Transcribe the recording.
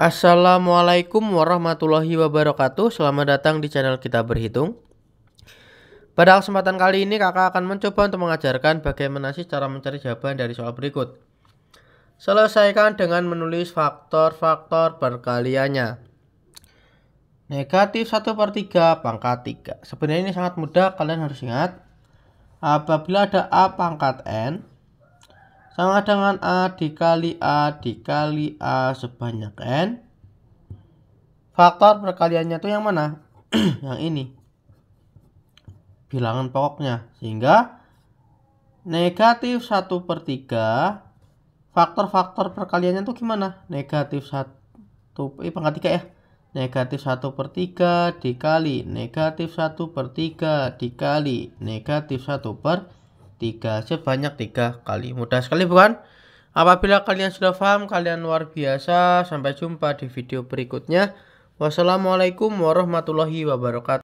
Assalamualaikum warahmatullahi wabarakatuh Selamat datang di channel kita berhitung Pada kesempatan kali ini kakak akan mencoba untuk mengajarkan bagaimana sih cara mencari jawaban dari soal berikut Selesaikan dengan menulis faktor-faktor perkaliannya Negatif 1 per 3 pangkat 3 Sebenarnya ini sangat mudah kalian harus ingat Apabila ada A pangkat N sama dengan A dikali A dikali A sebanyak N. Faktor perkaliannya itu yang mana? yang ini. Bilangan pokoknya. Sehingga negatif 1 per 3. Faktor-faktor perkaliannya itu gimana? Negatif 1. Eh, pangkat 3 ya. Negatif 1 per 3 dikali. Negatif 1 per 3 dikali. Negatif 1 per 3 tiga sebanyak tiga kali. Mudah sekali bukan? Apabila kalian sudah paham, kalian luar biasa. Sampai jumpa di video berikutnya. Wassalamualaikum warahmatullahi wabarakatuh.